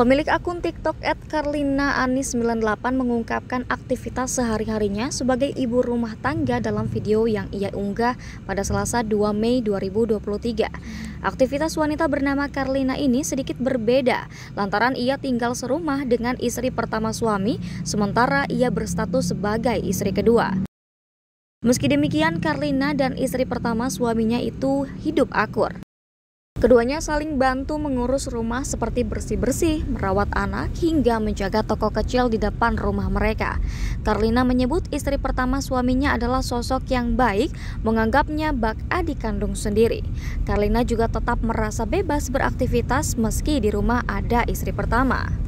Pemilik akun TikTok @karlina Anis 98 mengungkapkan aktivitas sehari-harinya sebagai ibu rumah tangga dalam video yang ia unggah pada Selasa 2 Mei 2023. Aktivitas wanita bernama Karlina ini sedikit berbeda lantaran ia tinggal serumah dengan istri pertama suami sementara ia berstatus sebagai istri kedua. Meski demikian, Karlina dan istri pertama suaminya itu hidup akur. Keduanya saling bantu mengurus rumah seperti bersih-bersih, merawat anak, hingga menjaga toko kecil di depan rumah mereka. Karlina menyebut istri pertama suaminya adalah sosok yang baik, menganggapnya bak adik kandung sendiri. Karlina juga tetap merasa bebas beraktivitas meski di rumah ada istri pertama.